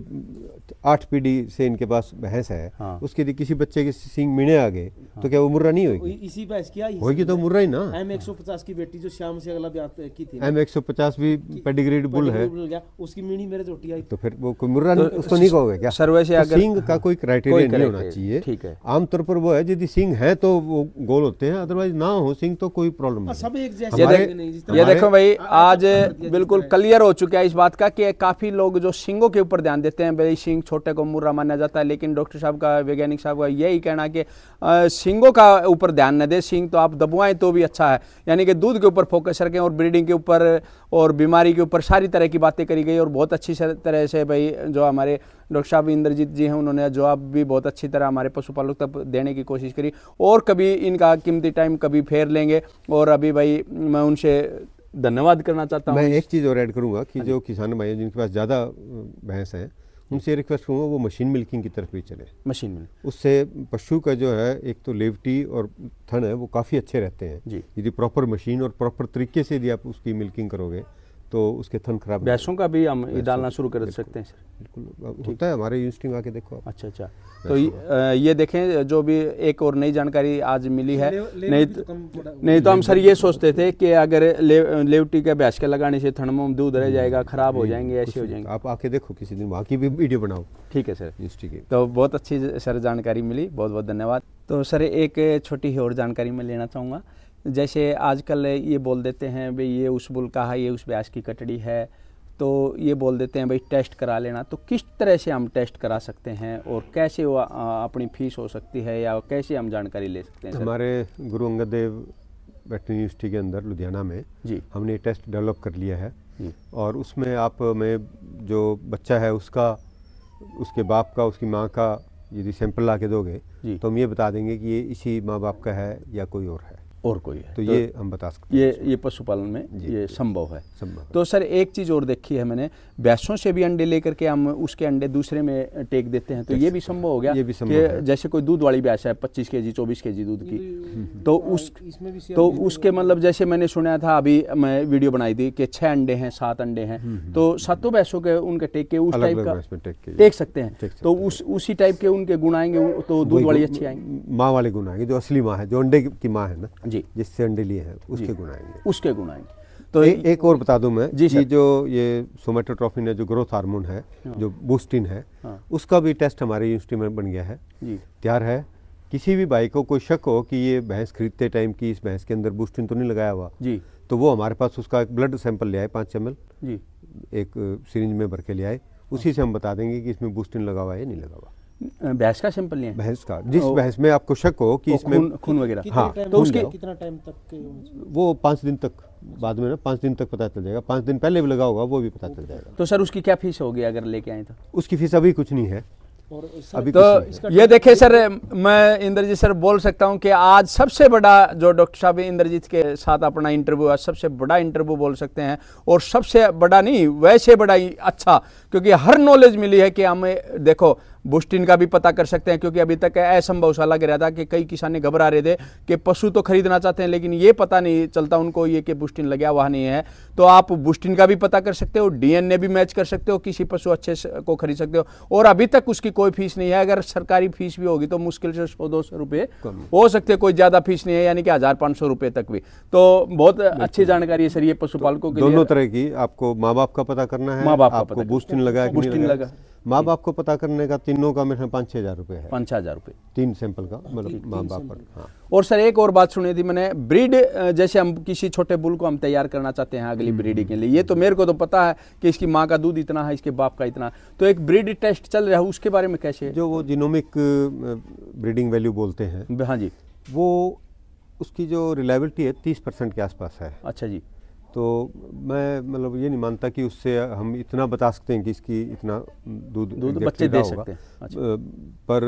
आठ पीढ़ी से इनके पास भैंस है हाँ। उसके लिए किसी बच्चे के सिंह मिने आ गए हाँ। तो क्या वो मुर्रा नहीं होगी इसी बहस की आई हाँ, होगी तो मुर्रा ही ना एम एक सौ पचास की बेटी जो श्याम से अगला ब्याह की थी एम एक सौ पचास भी पेडिग्रेड बुल है उसकी मिनी मेरे चोटी आई तो फिर वो कोई मुर्रा तो उसको नहीं कहोगे क्या सर वैसे तो सींग का हाँ। कोई क्राइटेरिया नहीं होना चाहिए ठीक है आमतौर पर वो है यदि सिंह है तो वो गोल होते हैं अदरवाइज ना हो सिंह तो कोई प्रॉब्लम हाँ, नहीं सब एक जैसे ये देखो भाई आज बिल्कुल क्लियर हो चुका है इस बात का कि काफी लोग जो सिंगों के ऊपर ध्यान देते हैं भाई सिंह छोटे को मुर्रा माना जाता है लेकिन डॉक्टर साहब का वैज्ञानिक साहब का यही कहना कि सिंगों का ऊपर ध्यान न दे सिंग तो आप दबवाएं तो भी अच्छा है यानी कि दूध के ऊपर फोकस रखें और ब्रीडिंग के ऊपर और बीमारी के ऊपर सारी तरह की बातें करी गई और बहुत अच्छी तरह से भाई जो हमारे डॉक्टर साहब इंद्रजीत जी हैं उन्होंने जवाब भी बहुत अच्छी तरह हमारे पशुपालक तक देने की कोशिश करी और कभी इनका कीमती टाइम कभी फेर लेंगे और अभी भाई मैं उनसे धन्यवाद करना चाहता हूँ मैं एक चीज़ और ऐड करूँगा कि जो किसान भाई जिनके पास ज़्यादा भैंस हैं उनसे रिक्वेस्ट करूँगा वो मशीन मिल्किंग की तरफ भी चले मशीन मिल्क उससे पशु का जो है एक तो लेवटी और थन है वो काफ़ी अच्छे रहते हैं यदि प्रॉपर मशीन और प्रॉपर तरीके से यदि आप उसकी मिल्किंग करोगे तो उसके थन खराब भैंसों का भी हम ये डालना शुरू कर सकते हैं सर बिल्कुल होता है हमारे यूनिवर्सिटी में आके देखो आप अच्छा अच्छा तो ये देखें जो भी एक और नई जानकारी आज मिली है नहीं तो नहीं तो हम सर ये सोचते थे कि अगर लेवटी का भैंस के लगाने से थन में दूध रह जाएगा हम्म, खराब हो जाएंगे ऐसे हो जाएंगे आप आके देखो किसी दिन वहाँ की भी वीडियो बनाओ ठीक है सर यूनिवर्सिटी की तो बहुत अच्छी सर जानकारी मिली बहुत बहुत धन्यवाद तो सर एक छोटी और जानकारी मैं लेना चाहूँगा जैसे आजकल ये बोल देते हैं भाई ये उस बुल का है ये उस ब्याज की कटड़ी है तो ये बोल देते हैं भाई टेस्ट करा लेना तो किस तरह से हम टेस्ट करा सकते हैं और कैसे वो अपनी फीस हो सकती है या कैसे हम जानकारी ले सकते हैं हमारे गुरु अंगद देव वेटनरी यूनिवर्सिटी के अंदर लुधियाना में जी हमने टेस्ट डेवलप कर लिया है और उसमें आप में जो बच्चा है उसका उसके बाप का उसकी माँ का यदि सैंपल ला के दोगे तो हम ये बता देंगे कि ये इसी माँ बाप का है या कोई और है और कोई है तो, तो ये हम बता सकते ये ये पशुपालन में ये संभव है संभव तो सर एक चीज़ और देखी है मैंने भैंसों से भी अंडे लेकर के हम उसके अंडे दूसरे में टेक देते हैं तो ये अच्छा, भी संभव हो गया ये भी संभव जैसे कोई दूध वाली भैंस है पच्चीस के जी चौबीस के जी दूध की हम्म, हम्म। तो उस तो उसके मतलब जैसे मैंने सुना था अभी मैं वीडियो बनाई थी कि छह अंडे हैं सात अंडे हैं हम्म, तो सातों भैंसों के उनके टेक के उस टाइप का टेक सकते हैं तो उस उसी टाइप के उनके गुण आएंगे तो दूध वाली अच्छी आएंगे माँ वाले गुण आएंगे जो असली माँ है जो अंडे की माँ है ना जी जिससे अंडे लिए हैं उसके गुण आएंगे उसके गुण आएंगे तो ए, एक और बता दूं मैं जी ये जो ये सोमेटोट्रॉफिन है जो ग्रोथ हार्मोन है हाँ। जो बूस्टिन है हाँ। उसका भी टेस्ट हमारे यूनिवर्सिटी में बन गया है तैयार है किसी भी बाई को कोई शक हो कि ये भैंस खरीदते टाइम की इस भैंस के अंदर बूस्टिन तो नहीं लगाया हुआ जी तो वो हमारे पास उसका एक ब्लड सैंपल ले आए पाँच एम जी एक सीरेंज में भर के ले आए उसी से हम बता देंगे कि इसमें बूस्टिन लगा हुआ है या नहीं लगा हुआ भैंस का सैंपल लिया भैंस का जिस भैंस में आपको शक हो कि इसमें खून वगैरह हाँ तो उसके कितना टाइम तक वो पाँच दिन तक बाद में ना पाँच दिन तक पता चल जाएगा पाँच दिन पहले भी लगा होगा वो भी पता चल जाएगा तो सर उसकी क्या फीस होगी अगर लेके आए तो उसकी फीस अभी कुछ नहीं है अभी तो ये देखे सर मैं इंद्रजीत सर बोल सकता हूँ कि आज सबसे बड़ा जो डॉक्टर साहब इंद्रजीत के साथ अपना इंटरव्यू आज सबसे बड़ा इंटरव्यू बोल सकते हैं और सबसे बड़ा नहीं वैसे बड़ा ही अच्छा क्योंकि हर नॉलेज मिली है कि हमें देखो बुस्टिन का भी पता कर सकते हैं क्योंकि अभी तक असंभव सा लग रहा था कि कई किसान घबरा रहे थे कि पशु तो खरीदना चाहते हैं लेकिन ये पता नहीं चलता उनको ये कि बुस्टिन लगा वहाँ नहीं है तो आप बुस्टिन का भी पता कर सकते हो डीएनए भी मैच कर सकते हो किसी पशु अच्छे को खरीद सकते हो और अभी तक उसकी कोई फीस नहीं है अगर सरकारी फीस भी होगी तो मुश्किल से सौ दो सौ हो सकते कोई ज़्यादा फीस नहीं है यानी कि हज़ार पाँच सौ रुपये तक भी तो बहुत अच्छी जानकारी है सर ये पशुपालकों तो की दोनों तरह की आपको माँ बाप का पता करना है माँ बाप का बुस्टिन लगा बुस्टिन लगा माँ बाप को पता करने का तीनों का मेरे पाँच छह हज़ार रुपए है पाँच हज़ार रुपए तीन सैंपल का मतलब माँ बाप पर और सर एक और बात सुनी थी मैंने ब्रीड जैसे हम किसी छोटे बुल को हम तैयार करना चाहते हैं अगली ब्रीडिंग हम्म। के लिए ये तो मेरे को तो पता है कि इसकी माँ का दूध इतना है इसके बाप का इतना तो एक ब्रीड टेस्ट चल रहा है उसके बारे में कैसे जो वो जिनोमिक ब्रीडिंग वैल्यू बोलते हैं हाँ जी वो उसकी जो रिलायबिलिटी है तीस परसेंट के आसपास है अच्छा जी तो मैं मतलब ये नहीं मानता कि उससे हम इतना बता सकते हैं कि इसकी इतना दूध दूध बच्चे दे सकते हैं अच्छा। पर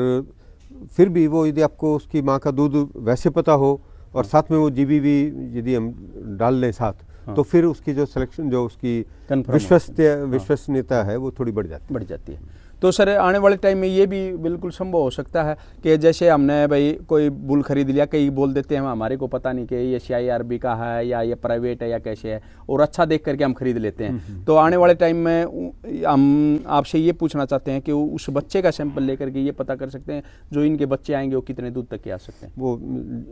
फिर भी वो यदि आपको उसकी माँ का दूध वैसे पता हो और हाँ। साथ में वो जीबी भी यदि हम डाल लें साथ हाँ। तो फिर उसकी जो सिलेक्शन जो उसकी विश्वसनीयता हाँ। विश्वसनीयता है वो थोड़ी बढ़ जाती है बढ़ जाती है तो सर आने वाले टाइम में ये भी बिल्कुल संभव हो सकता है कि जैसे हमने भाई कोई बुल खरीद लिया कई बोल देते हैं हाँ, हमारे को पता नहीं कि ये सी का है या ये प्राइवेट है या कैसे है और अच्छा देख करके हम खरीद लेते हैं हम्म, हम्म। तो आने वाले टाइम में हम आपसे ये पूछना चाहते हैं कि उस बच्चे का सैंपल लेकर के ये पता कर सकते हैं जो इनके बच्चे आएंगे वो कितने दूध तक के आ सकते हैं वो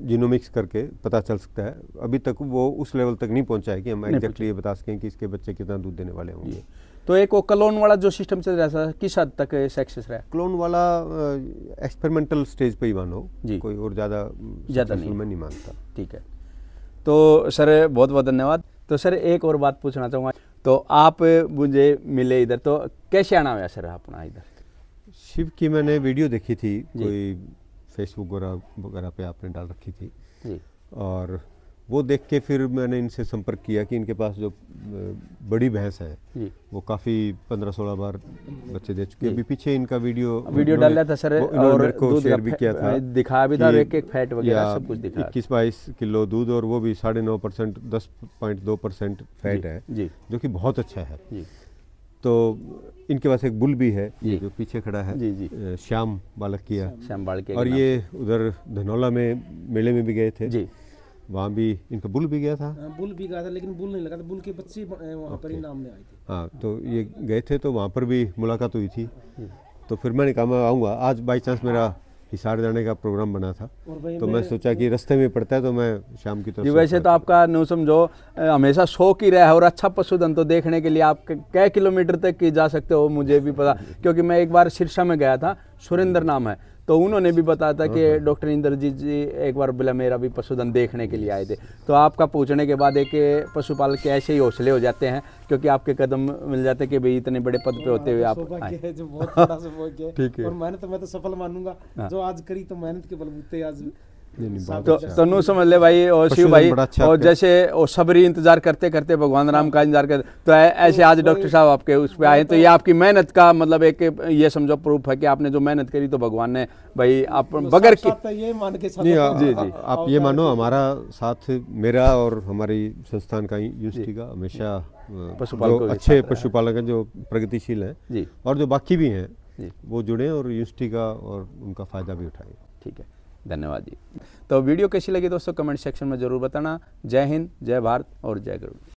जीनोमिक्स करके पता चल सकता है अभी तक वो उस लेवल तक नहीं पहुँचा है कि हम एग्जैक्टली ये बता सकें कि इसके बच्चे कितना दूध देने वाले होंगे तो एक वो क्लोन वाला जो सिस्टम चल रहा था किस हद तक सक्सेस रहा क्लोन वाला एक्सपेरिमेंटल स्टेज पे ही मानो जी कोई और ज़्यादा ज़्यादा नहीं मैं नहीं मानता ठीक है तो सर बहुत बहुत धन्यवाद तो सर एक और बात पूछना चाहूँगा तो आप मुझे मिले इधर तो कैसे आना हुआ सर अपना इधर शिव की मैंने वीडियो देखी थी कोई फेसबुक वगैरह वगैरह पे आपने डाल रखी थी और वो देख के फिर मैंने इनसे संपर्क किया कि इनके पास जो बड़ी भैंस है वो काफ़ी पंद्रह सोलह बार बच्चे दे चुके अभी पीछे इनका वीडियो वीडियो डाल था सर और को शेयर भी किया था दिखाया भी था एक एक फैट वगैरह सब कुछ दिखा इक्कीस बाईस किलो दूध और वो भी साढ़े नौ परसेंट दस पॉइंट दो परसेंट फैट है जो की बहुत अच्छा है तो इनके पास एक बुल भी है जो पीछे खड़ा है जी जी श्याम बालक किया श्याम बालक और ये उधर धनौला में मेले में भी गए थे जी वहाँ भी इनका बुल भी गया था आ, हाँ, बुल भी गया था लेकिन बुल नहीं लगा था बुल के बच्चे वहाँ पर ही नाम में आए थे हाँ तो ये गए थे तो वहाँ पर भी मुलाकात हुई थी तो फिर मैंने कहा मैं आऊँगा आज बाई चांस मेरा हिसार जाने का प्रोग्राम बना था तो मैं सोचा कि रास्ते में पड़ता है तो मैं शाम की तरफ वैसे तो आपका न्यू समझो हमेशा शौक ही रहा है और अच्छा पशुधन तो देखने के लिए आप कै किलोमीटर तक की जा सकते हो मुझे भी पता क्योंकि मैं एक बार सिरसा में गया था सुरेंद्र नाम है तो उन्होंने भी बताया था कि हम्म, हम्म। डॉक्टर इंद्रजीत जी एक बार मेरा भी पशुधन देखने के लिए आए थे तो आपका पूछने के बाद एक पशुपालक के ऐसे ही हौसले हो जाते हैं क्योंकि आपके कदम मिल जाते हैं कि भाई इतने बड़े पद पे होते हुए आप [LAUGHS] ठीक है और मेहनत मैं तो सफल मानूंगा हाँ। जो आज करी तो मेहनत के बलबूते आज तो तनु तो समझ ले भाई और शिव भाई अच्छा और जैसे और सबरी इंतजार करते करते भगवान राम का इंतजार करते तो ऐसे आज तो डॉक्टर साहब आपके उस पर आए तो ये आपकी मेहनत का मतलब एक ये समझो प्रूफ है कि आपने जो मेहनत करी तो भगवान ने भाई आप तो बगैर की ये मान के साथ जी जी आप ये मानो हमारा साथ मेरा और हमारी संस्थान का यूनिवर्सिटी का हमेशा पशुपालक अच्छे पशुपालक है जो प्रगतिशील है और जो बाकी भी हैं वो जुड़े और यूनिवर्सिटी का और उनका फायदा भी उठाए ठीक है धन्यवाद जी तो वीडियो कैसी लगी दोस्तों कमेंट सेक्शन में ज़रूर बताना जय हिंद जय भारत और जय गरुड़